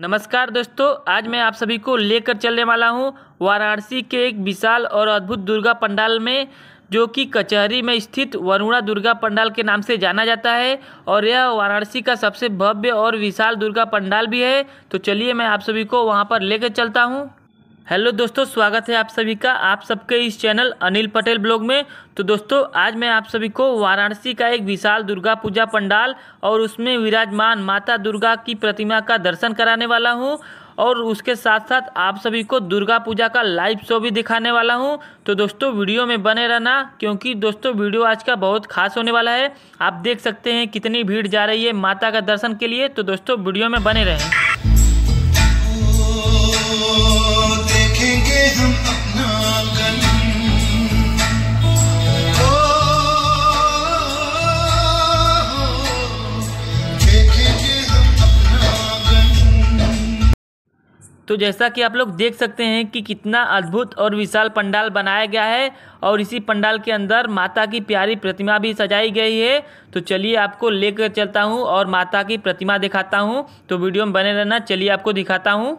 नमस्कार दोस्तों आज मैं आप सभी को लेकर चलने वाला हूं वाराणसी के एक विशाल और अद्भुत दुर्गा पंडाल में जो कि कचहरी में स्थित वरुणा दुर्गा पंडाल के नाम से जाना जाता है और यह वाराणसी का सबसे भव्य और विशाल दुर्गा पंडाल भी है तो चलिए मैं आप सभी को वहां पर लेकर चलता हूं हेलो दोस्तों स्वागत है आप सभी का आप सबके इस चैनल अनिल पटेल ब्लॉग में तो दोस्तों आज मैं आप सभी को वाराणसी का एक विशाल दुर्गा पूजा पंडाल और उसमें विराजमान माता दुर्गा की प्रतिमा का दर्शन कराने वाला हूं और उसके साथ साथ आप सभी को दुर्गा पूजा का लाइव शो भी दिखाने वाला हूं तो दोस्तों वीडियो में बने रहना क्योंकि दोस्तों वीडियो आज का बहुत खास होने वाला है आप देख सकते हैं कितनी भीड़ जा रही है माता का दर्शन के लिए तो दोस्तों वीडियो में बने रहें तो जैसा कि आप लोग देख सकते हैं कि कितना अद्भुत और विशाल पंडाल बनाया गया है और इसी पंडाल के अंदर माता की प्यारी प्रतिमा भी सजाई गई है तो चलिए आपको लेकर चलता हूँ और माता की प्रतिमा दिखाता हूँ तो वीडियो में बने रहना चलिए आपको दिखाता हूँ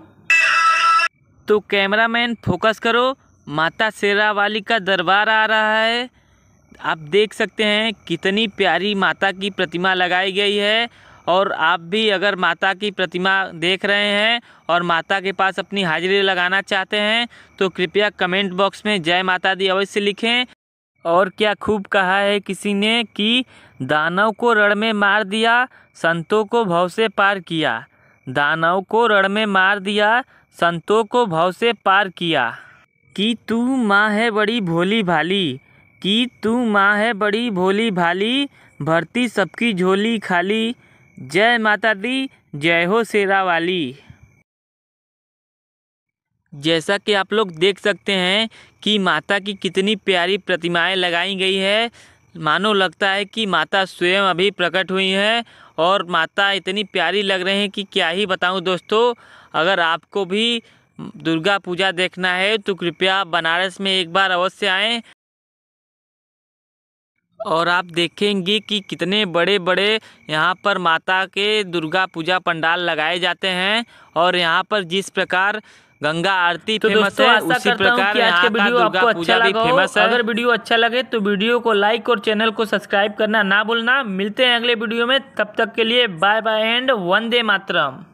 तो कैमरामैन फोकस करो माता शेरा वाली का दरबार आ रहा है आप देख सकते हैं कितनी प्यारी माता की प्रतिमा लगाई गई है और आप भी अगर माता की प्रतिमा देख रहे हैं और माता के पास अपनी हाजिरी लगाना चाहते हैं तो कृपया कमेंट बॉक्स में जय माता दी अवश्य लिखें और क्या खूब कहा है किसी ने कि दानव को रण में मार दिया संतों को भव से पार किया दानव को रण में मार दिया संतों को भव से पार किया कि तू माँ है बड़ी भोली भाली कि तू माँ है बड़ी भोली भाली भरती सबकी झोली खाली जय माता दी जय हो शेरा वाली जैसा कि आप लोग देख सकते हैं कि माता की कितनी प्यारी प्रतिमाएं लगाई गई है मानो लगता है कि माता स्वयं अभी प्रकट हुई है और माता इतनी प्यारी लग रही हैं कि क्या ही बताऊं दोस्तों अगर आपको भी दुर्गा पूजा देखना है तो कृपया बनारस में एक बार अवश्य आएँ और आप देखेंगे कि कितने बड़े बड़े यहाँ पर माता के दुर्गा पूजा पंडाल लगाए जाते हैं और यहाँ पर जिस प्रकार गंगा आरती तो फेमस है उसी प्रकार आज के वीडियो आपको अच्छा लगा फेमस है अगर वीडियो अच्छा लगे तो वीडियो को लाइक और चैनल को सब्सक्राइब करना ना भूलना मिलते हैं अगले वीडियो में तब तक के लिए bye bye and Vande Mataram